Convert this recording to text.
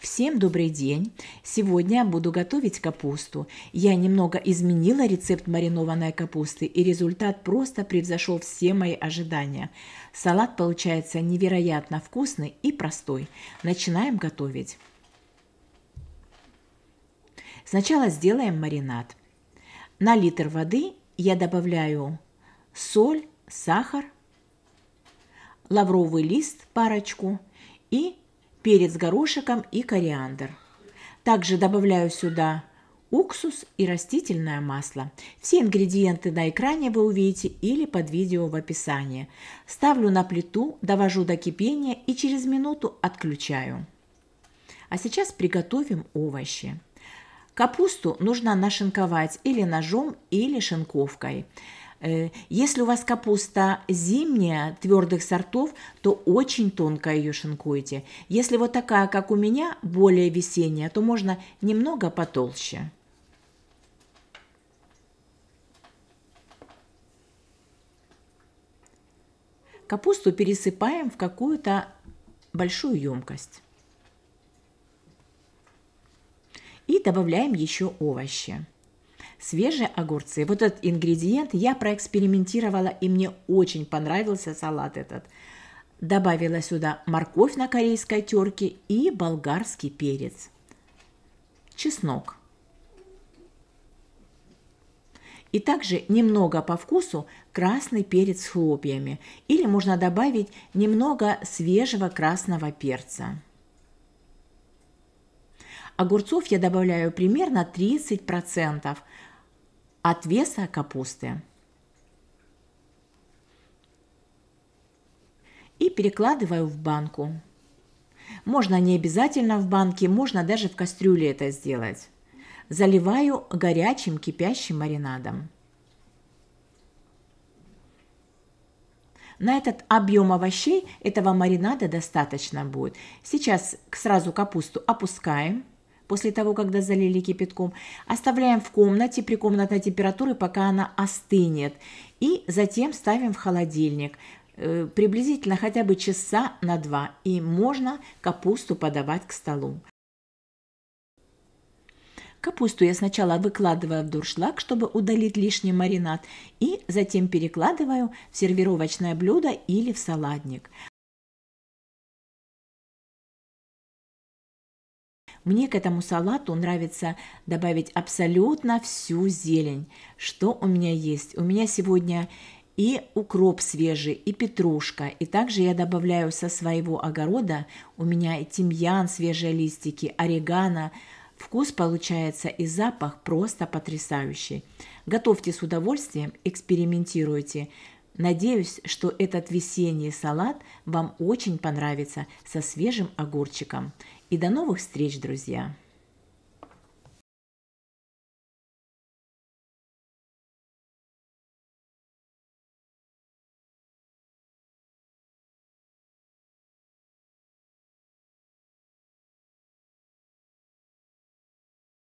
Всем добрый день! Сегодня я буду готовить капусту. Я немного изменила рецепт маринованной капусты, и результат просто превзошел все мои ожидания. Салат получается невероятно вкусный и простой. Начинаем готовить. Сначала сделаем маринад. На литр воды я добавляю соль, сахар, лавровый лист, парочку и перец горошиком и кориандр. Также добавляю сюда уксус и растительное масло. Все ингредиенты на экране вы увидите или под видео в описании. Ставлю на плиту, довожу до кипения и через минуту отключаю. А сейчас приготовим овощи. Капусту нужно нашинковать или ножом, или шинковкой. Э, если у вас капуста зимняя, твердых сортов, то очень тонко ее шинкуйте. Если вот такая, как у меня, более весенняя, то можно немного потолще. Капусту пересыпаем в какую-то большую емкость. И добавляем еще овощи свежие огурцы. Вот этот ингредиент я проэкспериментировала, и мне очень понравился салат этот. Добавила сюда морковь на корейской терке и болгарский перец. Чеснок. И также немного по вкусу красный перец с хлопьями. Или можно добавить немного свежего красного перца. Огурцов я добавляю примерно 30%, от веса капусты. И перекладываю в банку. Можно не обязательно в банке, можно даже в кастрюле это сделать. Заливаю горячим кипящим маринадом. На этот объем овощей этого маринада достаточно будет. Сейчас сразу капусту опускаем – после того, когда залили кипятком, оставляем в комнате при комнатной температуре, пока она остынет. И затем ставим в холодильник э, приблизительно хотя бы часа на два, и можно капусту подавать к столу. Капусту я сначала выкладываю в дуршлаг, чтобы удалить лишний маринад, и затем перекладываю в сервировочное блюдо или в салатник. Мне к этому салату нравится добавить абсолютно всю зелень, что у меня есть. У меня сегодня и укроп свежий, и петрушка. И также я добавляю со своего огорода, у меня и тимьян, свежие листики, орегано. Вкус получается и запах просто потрясающий. Готовьте с удовольствием, экспериментируйте. Надеюсь, что этот весенний салат вам очень понравится со свежим огурчиком. И до новых встреч, друзья!